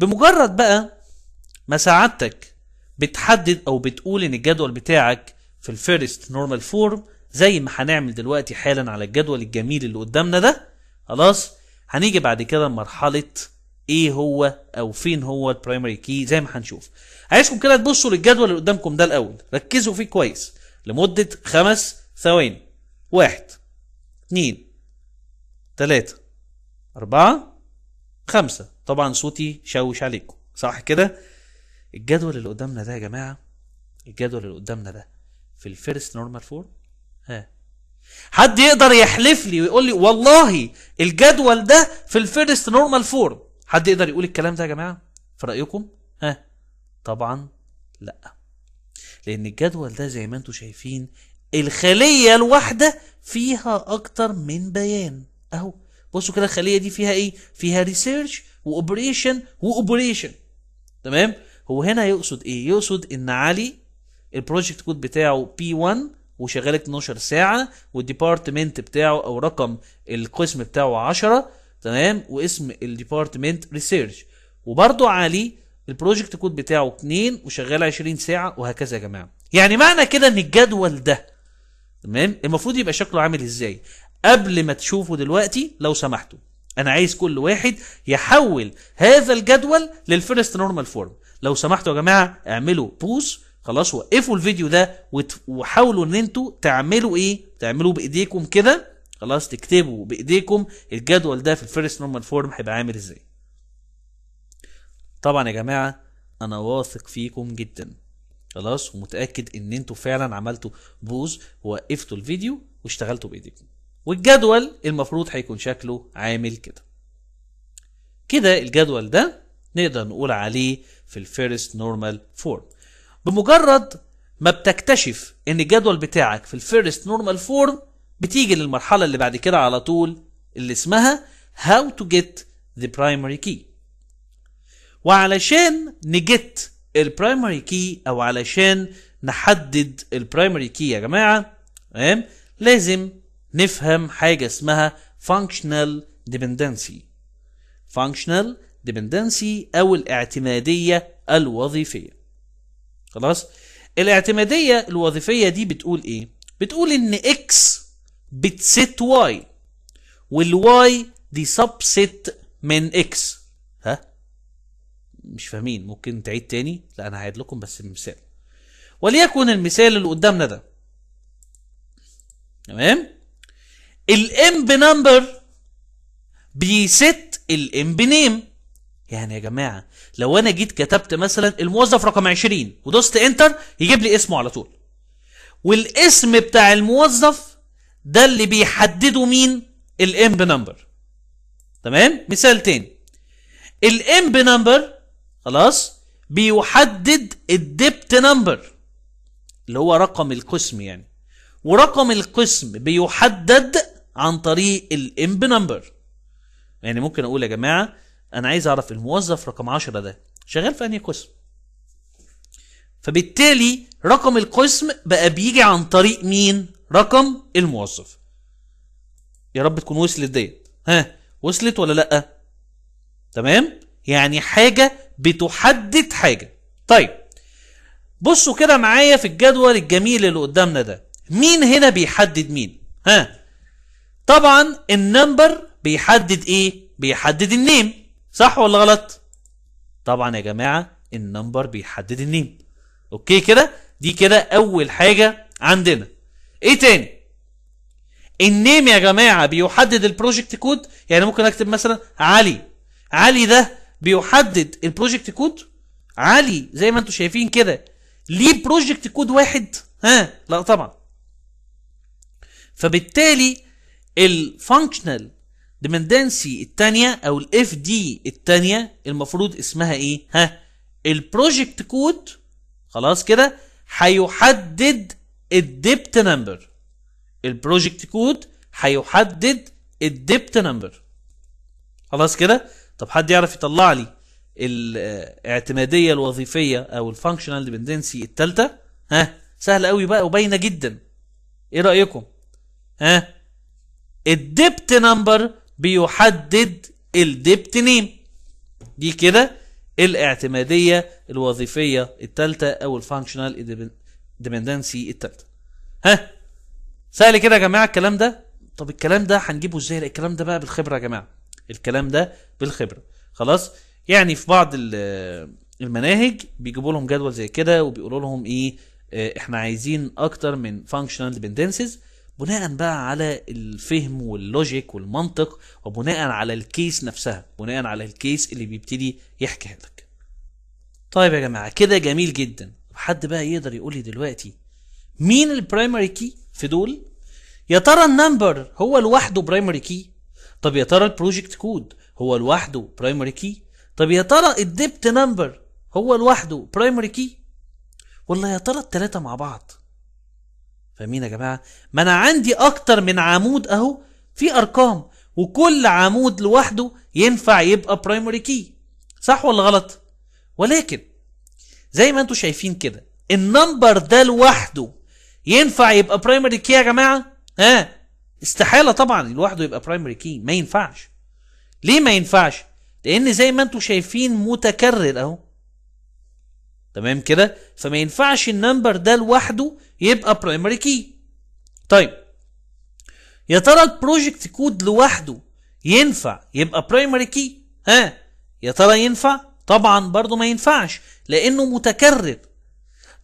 بمجرد بقى ما ساعدتك بتحدد او بتقول ان الجدول بتاعك في الفيرست نورمال فورم زي ما هنعمل دلوقتي حالا على الجدول الجميل اللي قدامنا ده خلاص هنيجي بعد كده لمرحله ايه هو او فين هو البرايمري كي زي ما هنشوف عايزكم كده تبصوا للجدول اللي قدامكم ده الاول ركزوا فيه كويس لمده خمس ثواني واحد اتنين تلاته اربعه خمسه طبعا صوتي شوش عليكم صح كده الجدول اللي قدامنا ده يا جماعه الجدول اللي قدامنا ده في الفيرست نورمال فورم ها حد يقدر يحلف لي ويقول لي والله الجدول ده في الفيرست نورمال فورم حد يقدر يقول الكلام ده يا جماعه في رايكم ها طبعا لا لان الجدول ده زي ما انتم شايفين الخليه الواحده فيها اكتر من بيان اهو بصوا كده الخليه دي فيها ايه فيها ريسيرش واوبريشن واوبريشن تمام هو هنا يقصد ايه يقصد ان علي البروجكت كود بتاعه بي 1 وشغال 12 ساعه والديبارتمنت بتاعه او رقم القسم بتاعه 10 تمام واسم الديبارتمنت ريسيرش وبرده علي البروجكت كود بتاعه 2 وشغال 20 ساعه وهكذا يا جماعه يعني معنى كده ان الجدول ده تمام المفروض يبقى شكله عامل ازاي قبل ما تشوفه دلوقتي لو سمحتوا انا عايز كل واحد يحول هذا الجدول للفيرست نورمال فورم لو سمحتوا يا جماعه اعملوا بوز خلاص وقفوا الفيديو ده وحاولوا ان انتوا تعملوا ايه تعملوا بايديكم كده خلاص تكتبوا بايديكم الجدول ده في الفيرست نورمال فورم هيبقى عامل ازاي طبعا يا جماعه انا واثق فيكم جدا خلاص ومتاكد ان انتوا فعلا عملتوا بوز ووقفتوا الفيديو واشتغلتوا بايديكم والجدول المفروض هيكون شكله عامل كده كده الجدول ده نقدر نقول عليه في الفيرست نورمال فورم بمجرد ما بتكتشف ان الجدول بتاعك في الفيرست نورمال فورم بتيجي للمرحله اللي بعد كده على طول اللي اسمها هاو تو جيت ذا برايمري كي وعلشان نجت البرايمري كي او علشان نحدد البرايمري كي يا جماعه تمام لازم نفهم حاجة اسمها functional dependency functional dependency أو الاعتمادية الوظيفية خلاص الاعتمادية الوظيفية دي بتقول إيه؟ بتقول إن X بتست Y والواي دي سبست من X ها؟ مش فاهمين ممكن تعيد تاني؟ لا أنا هعيد لكم بس المثال وليكن المثال اللي قدامنا ده تمام؟ الامب نمبر بيست الامب نيم يعني يا جماعه لو انا جيت كتبت مثلا الموظف رقم 20 ودوست انتر يجيب لي اسمه على طول والاسم بتاع الموظف ده اللي بيحدده مين الامب نمبر تمام مثال تاني الامب نمبر خلاص بيحدد الدبت نمبر اللي هو رقم القسم يعني ورقم القسم بيحدد عن طريق الامب نمبر يعني ممكن اقول يا جماعه انا عايز اعرف الموظف رقم 10 ده شغال في انهي قسم فبالتالي رقم القسم بقى بيجي عن طريق مين رقم الموظف يا رب تكون وصلت ديت ها وصلت ولا لا تمام يعني حاجه بتحدد حاجه طيب بصوا كده معايا في الجدول الجميل اللي قدامنا ده مين هنا بيحدد مين ها طبعا النمبر بيحدد ايه بيحدد النيم صح ولا غلط طبعا يا جماعه النمبر بيحدد النيم اوكي كده دي كده اول حاجه عندنا ايه تاني النيم يا جماعه بيحدد البروجكت كود يعني ممكن اكتب مثلا علي علي ده بيحدد البروجكت كود علي زي ما انتم شايفين كده ليه بروجكت كود واحد ها لا طبعا فبالتالي الفانكشنال ديبندنسي الثانيه او الاف دي الثانيه المفروض اسمها ايه ها البروجكت كود خلاص كده هيحدد الديبت نمبر البروجكت كود هيحدد الديبت نمبر خلاص كده طب حد يعرف يطلع لي الاعتماديه الوظيفيه او الفانكشنال ديبندنسي الثالثه ها سهله قوي بقى وباينه جدا ايه رايكم ها الدبت نمبر بيحدد الدبت نيم دي كده الاعتمادية الوظيفية التالتة او الفانكشنال ديبندنسي التالتة ها سهل كده يا جماعة الكلام ده طب الكلام ده هنجيبه ازاي الكلام ده بقى بالخبرة يا جماعة الكلام ده بالخبرة خلاص يعني في بعض المناهج بيجيبوا لهم جدول زي كده وبيقولوا لهم ايه آه، احنا عايزين اكتر من فانكشنال ديبندنسز بناء بقى على الفهم واللوجيك والمنطق وبناء على الكيس نفسها بناء على الكيس اللي بيبتدي يحكيها لك طيب يا جماعه كده جميل جدا حد بقى يقدر يقول لي دلوقتي مين البرايمري كي في دول يا ترى النمبر هو لوحده برايمري كي طب يا ترى البروجكت كود هو لوحده برايمري كي طب يا ترى الديبت نمبر هو لوحده برايمري كي ولا يا ترى التلاتة مع بعض فاهمين يا جماعه ما انا عندي اكتر من عمود اهو في ارقام وكل عمود لوحده ينفع يبقى برايمري كي صح ولا غلط ولكن زي ما انتم شايفين كده النمبر ده لوحده ينفع يبقى برايمري كي يا جماعه ها استحاله طبعا لوحده يبقى برايمري كي ما ينفعش ليه ما ينفعش لان زي ما انتم شايفين متكرر اهو تمام كده فما ينفعش النمبر ده لوحده يبقى برايمري كي طيب يا ترى البروجكت كود لوحده ينفع يبقى برايمري كي ها يا ترى ينفع طبعا برضو ما ينفعش لانه متكرر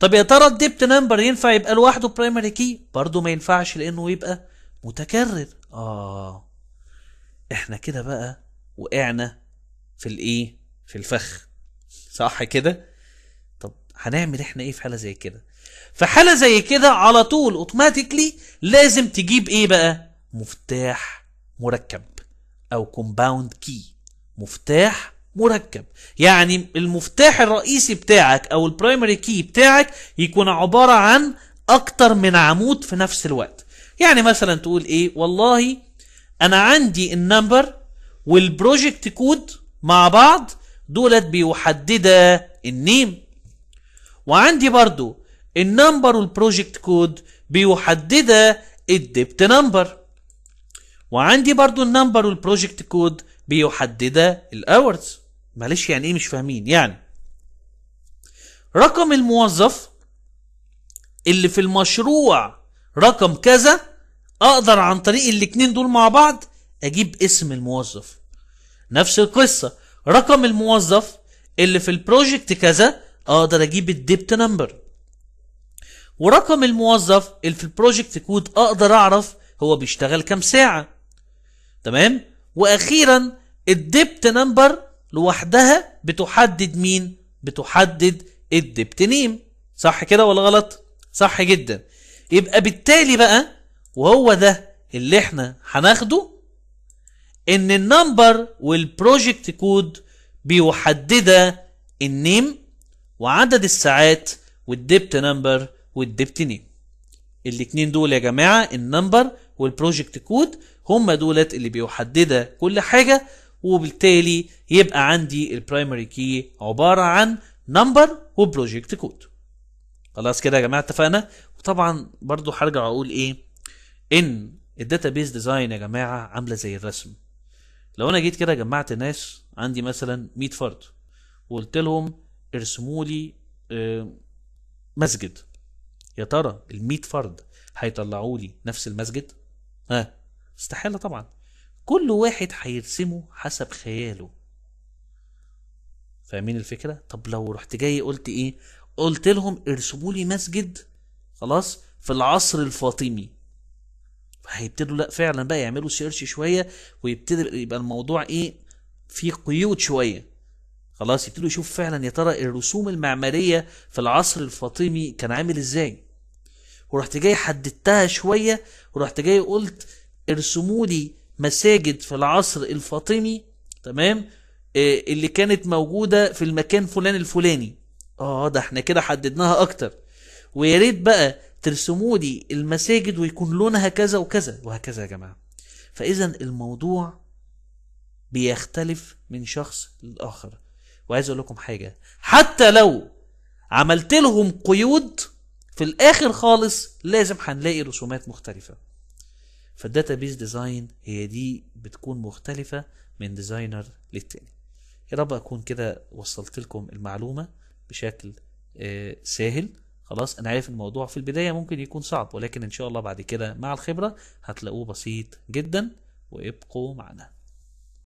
طب يا ترى الديبت نمبر ينفع يبقى لوحده برايمري كي برضو ما ينفعش لانه يبقى متكرر اه احنا كده بقى وقعنا في الايه في الفخ صح كده هنعمل احنا ايه في حاله زي كده في حاله زي كده على طول اوتوماتيكلي لازم تجيب ايه بقى مفتاح مركب او كومباوند كي مفتاح مركب يعني المفتاح الرئيسي بتاعك او البرايمري كي بتاعك يكون عبارة عن اكتر من عمود في نفس الوقت يعني مثلا تقول ايه والله انا عندي النمبر والبروجكت كود مع بعض دولت بيحددا النيم وعندي برضو النمبر والبروجكت كود بيحددها الدبت نمبر وعندي برضو النمبر والبروجكت كود بيحددها الاورز معلش يعني ايه مش فاهمين يعني رقم الموظف اللي في المشروع رقم كذا اقدر عن طريق الاتنين دول مع بعض اجيب اسم الموظف نفس القصة رقم الموظف اللي في البروجكت كذا اقدر اجيب الديبت نمبر ورقم الموظف اللي في البروجكت كود اقدر اعرف هو بيشتغل كام ساعه تمام واخيرا الديبت نمبر لوحدها بتحدد مين بتحدد الديبت نيم صح كده ولا غلط صح جدا يبقى بالتالي بقى وهو ده اللي احنا هناخده ان النمبر والبروجكت كود بيحددا النيم وعدد الساعات والديبت نمبر والديبت نيم الاتنين دول يا جماعة النمبر والبروجكت كود هم دولت اللي بيحددا كل حاجة وبالتالي يبقى عندي البرايمري كي عبارة عن نمبر وبروجكت كود خلاص كده يا جماعة اتفقنا وطبعا برضو هرجع اقول ايه ان الداتا بيس ديزاين يا جماعة عاملة زي الرسم لو انا جيت كده جمعت ناس عندي مثلا 100 فرد وقلت لهم ارسموا لي آه، مسجد يا ترى ال فرد هيطلعوا لي نفس المسجد ها استحاله طبعا كل واحد هيرسمه حسب خياله فاهمين الفكره طب لو رحت جاي قلت ايه قلت لهم ارسموا لي مسجد خلاص في العصر الفاطمي هيبتدوا لا فعلا بقى يعملوا سيرش شويه ويبتدي يبقى الموضوع ايه في قيود شويه خلاص يبتدوا يشوف فعلا يا ترى الرسوم المعماريه في العصر الفاطمي كان عامل ازاي ورحت جاي حددتها شويه ورحت جاي قلت ارسموا لي مساجد في العصر الفاطمي تمام إيه اللي كانت موجوده في المكان فلان الفلاني اه ده احنا كده حددناها اكتر ويا ريت بقى ترسموا لي المساجد ويكون لونها كذا وكذا وهكذا يا جماعه فاذا الموضوع بيختلف من شخص لاخر وعايز اقول لكم حاجه حتى لو عملت لهم قيود في الاخر خالص لازم هنلاقي رسومات مختلفه فالداتا بيز ديزاين هي دي بتكون مختلفه من ديزاينر للتاني يا رب اكون كده وصلت لكم المعلومه بشكل آه، سهل خلاص انا عارف الموضوع في البدايه ممكن يكون صعب ولكن ان شاء الله بعد كده مع الخبره هتلاقوه بسيط جدا وابقوا معنا